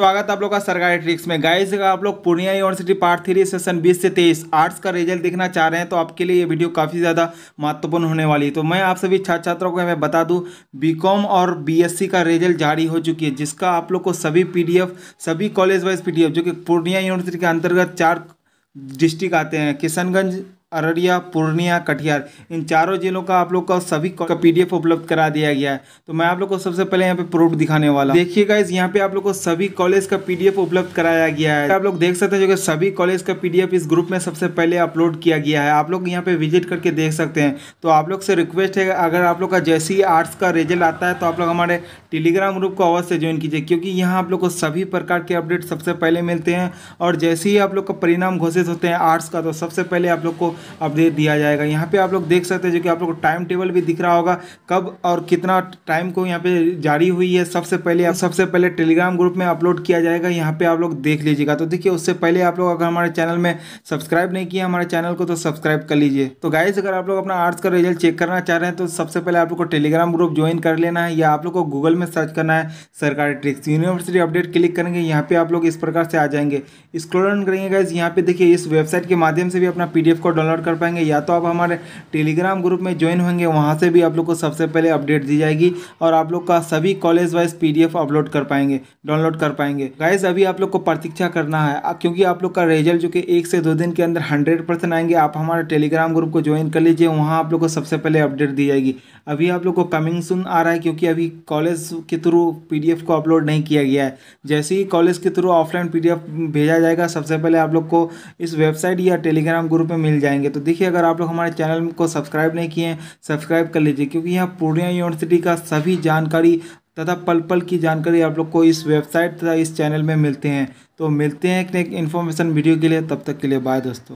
स्वागत आप लोग का सरकारी ट्रिक्स में गाइस अगर आप लोग Purnia university part three session 20 से 23 आर्ट्स का रिजल्ट देखना चाह रहे हैं तो आपके लिए ये वीडियो काफ़ी ज़्यादा महत्वपूर्ण होने वाली है तो मैं आप सभी छात्र छात्राओं को मैं बता दूं बीकॉम और बीएससी का रिजल्ट जारी हो चुकी है जिसका आप लोग को सभी पी सभी कॉलेज वाइज पी जो कि पूर्णिया यूनिवर्सिटी के अंतर्गत चार डिस्ट्रिक्ट आते हैं किशनगंज अररिया पूर्णिया कटिहार इन चारों जिलों का आप लोग का सभी का पीडीएफ उपलब्ध करा दिया गया है तो मैं आप लोग को सबसे पहले यहाँ पे प्रूफ दिखाने वाला देखिए इस यहाँ पे आप लोग को सभी कॉलेज का पीडीएफ उपलब्ध कराया गया है आप लोग देख सकते हैं जो कि सभी कॉलेज का पीडीएफ इस ग्रुप में सबसे पहले अपलोड किया गया है आप लोग यहाँ पे विजिट करके देख सकते हैं तो आप लोग से रिक्वेस्ट है अगर आप लोग का जैसे ही आर्ट्स का रिजल्ट आता है तो आप लोग हमारे टेलीग्राम ग्रुप को अवश्य ज्वाइन कीजिए क्योंकि यहाँ आप लोग को सभी प्रकार के अपडेट सबसे पहले मिलते हैं और जैसे ही आप लोग का परिणाम घोषित होते हैं आर्ट्स का तो सबसे पहले आप लोग को अपडेट दिया जाएगा यहाँ पे आप लोग देख सकते हैं जो कि आप लोग को टाइम टेबल भी दिख रहा होगा कब और कितना टाइम को यहाँ पे जारी हुई है सबसे पहले सबसे पहले टेलीग्राम ग्रुप में अपलोड किया जाएगा यहाँ पे आप लोग देख लीजिएगा तो देखिए उससे पहले आप लोग अगर हमारे चैनल में सब्सक्राइब नहीं किया हमारे चैनल को तो सब्सक्राइब कर लीजिए तो गाइज अगर आप लोग अपना आर्ट्स का रिजल्ट चेक करना चाह रहे हैं तो सबसे पहले आप लोग को टेलीग्राम ग्रुप ज्वाइन कर लेना है या आप लोग को गूगल में सर्च करना है सरकारी ट्रिक्स यूनिवर्सिटी अपडेट क्लिक करेंगे यहाँ पे आप लोग इस प्रकार से आ जाएंगे स्क्रोल करेंगे गाइज यहाँ पे देखिए इस वेबसाइट के माध्यम से भी अपना पीडीएफ को डाउनलोड डाउनलोड कर पाएंगे या तो आप हमारे टेलीग्राम ग्रुप में ज्वाइन होंगे वहाँ से भी आप लोग को सबसे पहले अपडेट दी जाएगी और आप लोग का सभी कॉलेज वाइज पीडीएफ अपलोड कर पाएंगे डाउनलोड कर पाएंगे गाइज अभी आप लोग को प्रतीक्षा करना है क्योंकि आप लोग का रिजल्ट जो कि एक से दो दिन के अंदर हंड्रेड परसेंट आएंगे आप हमारे टेलीग्राम ग्रुप को ज्वाइन कर लीजिए वहाँ आप लोग को सबसे पहले अपडेट दी जाएगी अभी आप लोग को कमिंग सुन आ रहा है क्योंकि अभी कॉलेज के थ्रू पीडीएफ को अपलोड नहीं किया गया है जैसे ही कॉलेज के थ्रू ऑफलाइन पीडीएफ भेजा जाएगा सबसे पहले आप लोग को इस वेबसाइट या टेलीग्राम ग्रुप में मिल जाएंगे जाएंगे तो देखिए अगर आप लोग हमारे चैनल को सब्सक्राइब नहीं किए हैं सब्सक्राइब कर लीजिए क्योंकि यहाँ पूर्णिया यूनिवर्सिटी का सभी जानकारी तथा पल पल की जानकारी आप लोग को इस वेबसाइट तथा इस चैनल में मिलते हैं तो मिलते हैं एक इन्फॉर्मेशन वीडियो के लिए तब तक के लिए बाय दोस्तों